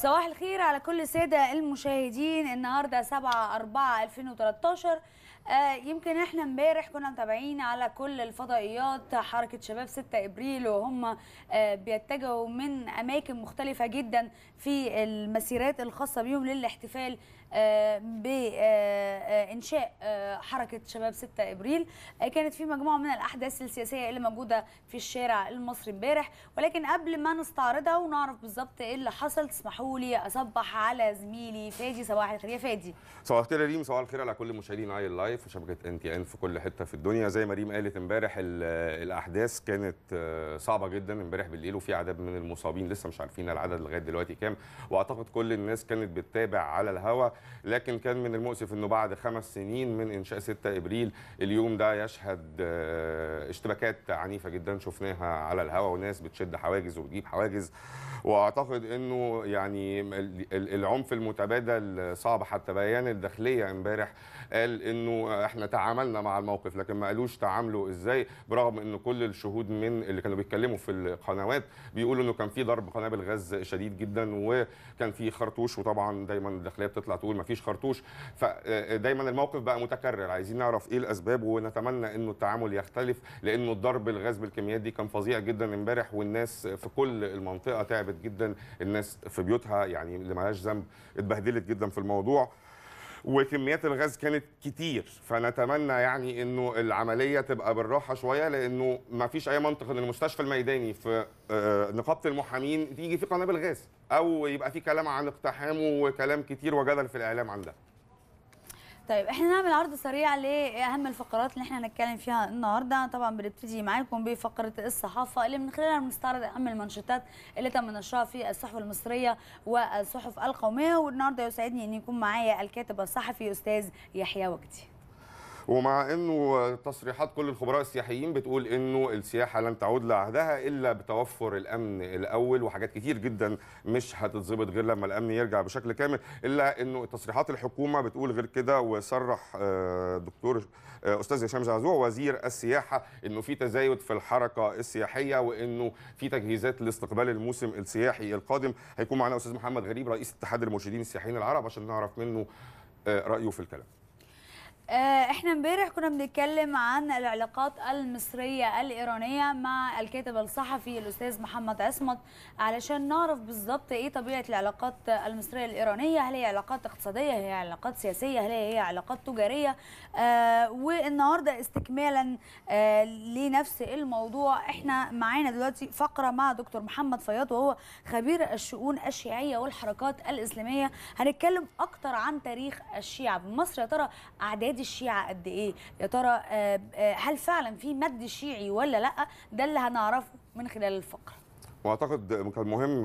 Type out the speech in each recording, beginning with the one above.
صباح الخير على كل الساده المشاهدين النهارده 7 4 2013 آه يمكن احنا امبارح كنا متابعين على كل الفضائيات حركه شباب 6 ابريل وهم آه بيتجهوا من اماكن مختلفه جدا في المسيرات الخاصه بيهم للاحتفال آه بانشاء آه، آه، آه، حركه شباب 6 ابريل كانت في مجموعه من الاحداث السياسيه اللي موجوده في الشارع المصري امبارح ولكن قبل ما نستعرضها ونعرف بالظبط ايه اللي حصل تسمحوا لي اصبح على زميلي فادي صباح الخير يا فادي صباح الخير يا ريم صباح الخير على كل مشاهدين اي لايف وشبكه ان تي ان في كل حته في الدنيا زي ما ريم قالت امبارح الاحداث كانت آه، صعبه جدا امبارح بالليل وفي عدد من المصابين لسه مش عارفين العدد لغايه دلوقتي كام واعتقد كل الناس كانت بتتابع على الهوا لكن كان من المؤسف انه بعد خمس سنين من انشاء 6 ابريل اليوم ده يشهد آه، اشتباكات عنيفه جدا شفناها على الهوا وناس بتشد حواجز وبتجيب حواجز واعتقد انه يعني يعني العنف المتبادل صعب حتى بيان الداخليه امبارح قال انه احنا تعاملنا مع الموقف لكن ما قالوش تعاملوا ازاي برغم ان كل الشهود من اللي كانوا بيتكلموا في القنوات بيقولوا انه كان في ضرب قنابل غاز شديد جدا وكان في خرطوش وطبعا دايما الداخليه بتطلع تقول ما فيش خرطوش فدايما آه، الموقف بقى متكرر عايزين نعرف ايه الاسباب ونتمنى انه التعامل يختلف لانه الضرب الغاز بالكميات دي كان فظيع جدا امبارح والناس في كل المنطقه تعبت جدا الناس في بيوتها نفسها يعني اللي مالهاش ذنب اتبهدلت جدا في الموضوع وكميات الغاز كانت كتير فنتمنى يعني انه العمليه تبقى بالراحه شويه لانه ما فيش اي منطق ان المستشفى الميداني في آه، نقابه المحامين تيجي في قنابل غاز او يبقى في كلام عن اقتحام وكلام كتير وجدل في الاعلام عن ده طيب احنا نعمل عرض سريع لاهم الفقرات اللي احنا هنتكلم فيها النهارده طبعا بنبتدي معاكم بفقره الصحافه اللي من خلالها بنستعرض اهم المنشطات اللي تم نشرها في الصحف المصريه والصحف القوميه والنهارده يسعدني ان يكون معايا الكاتب الصحفي استاذ يحيى وجدي ومع انه تصريحات كل الخبراء السياحيين بتقول انه السياحه لن تعود لعهدها الا بتوفر الامن الاول وحاجات كتير جدا مش هتتظبط غير لما الامن يرجع بشكل كامل الا انه تصريحات الحكومه بتقول غير كده وصرح آه، دكتور آه، استاذ هشام زعزوع وزير السياحه انه في تزايد في الحركه السياحيه وانه في تجهيزات لاستقبال الموسم السياحي القادم هيكون معنا استاذ محمد غريب رئيس اتحاد المرشدين السياحيين العرب عشان نعرف منه آه، رايه في الكلام آه، احنا امبارح كنا بنتكلم عن العلاقات المصريه الايرانيه مع الكاتب الصحفي الاستاذ محمد عصمت علشان نعرف بالظبط ايه طبيعه العلاقات المصريه الايرانيه هل هي علاقات اقتصاديه هل هي علاقات سياسيه هل هي علاقات تجاريه آه والنهارده استكمالا آه لنفس الموضوع احنا معانا دلوقتي فقره مع دكتور محمد فياض وهو خبير الشؤون الشيعيه والحركات الاسلاميه هنتكلم اكتر عن تاريخ الشيعه بمصر يا ترى اعداد الشيعه قد ايه يا ترى آه، آه، هل فعلا في مد شيعي ولا لا ده اللي هنعرفه من خلال الفقره واعتقد كان مهم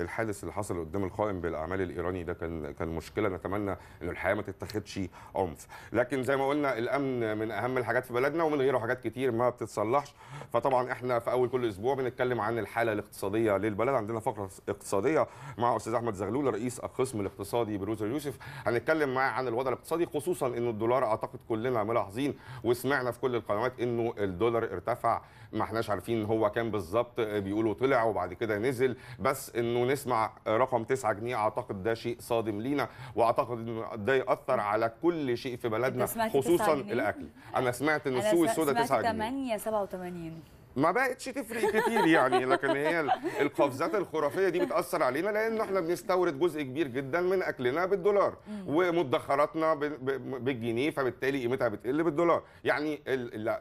الحادث اللي حصل قدام القائم بالاعمال الايراني ده كان كان مشكله نتمنى ان الحياه ما تتاخدش عنف لكن زي ما قلنا الامن من اهم الحاجات في بلدنا ومن غيره حاجات كتير ما بتتصلحش فطبعا احنا في اول كل اسبوع بنتكلم عن الحاله الاقتصاديه للبلد عندنا فقره اقتصاديه مع استاذ احمد زغلول رئيس القسم الاقتصادي بروزر يوسف هنتكلم معاه عن الوضع الاقتصادي خصوصا انه الدولار اعتقد كلنا ملاحظين وسمعنا في كل القنوات انه الدولار ارتفع ما احناش عارفين هو كام بالظبط بيقولوا طلع وبعد كده نزل بس انه نسمع رقم 9 جنيه اعتقد ده شيء صادم لينا واعتقد انه ده ياثر على كل شيء في بلدنا خصوصا الاكل انا سمعت ان السوق السوداء 9 جنيه 8 87 ما بقتش تفرق كتير يعني لكن هي القفزات الخرافيه دي بتاثر علينا لان احنا بنستورد جزء كبير جدا من اكلنا بالدولار ومدخراتنا بالجنيه فبالتالي قيمتها بتقل بالدولار يعني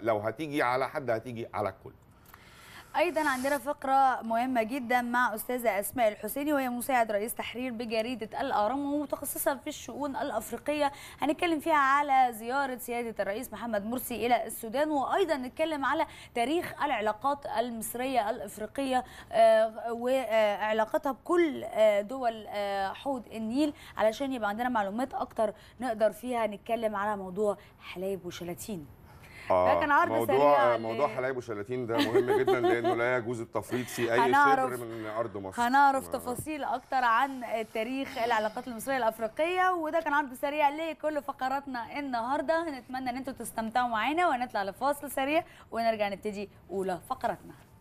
لو هتيجي على حد هتيجي على الكل ايضا عندنا فقره مهمه جدا مع استاذه اسماء الحسيني وهي مساعد رئيس تحرير بجريده الاهرام ومتخصصه في الشؤون الافريقيه هنتكلم فيها على زياره سياده الرئيس محمد مرسي الى السودان وايضا نتكلم على تاريخ العلاقات المصريه الافريقيه آه، وعلاقتها بكل آه، دول آه، حوض النيل علشان يبقى عندنا معلومات اكتر نقدر فيها نتكلم على موضوع حلايب وشلاتين آه لكن عرض موضوع سريع موضوع حلايب وشلاتين ده مهم جدا لانه لا يجوز التفريط في اي سر من ارض مصر هنعرف آه. تفاصيل اكتر عن تاريخ العلاقات المصريه الافريقيه وده كان عرض سريع لكل فقراتنا النهارده نتمنى ان انتم تستمتعوا معانا ونطلع لفاصل سريع ونرجع نبتدي اولى فقراتنا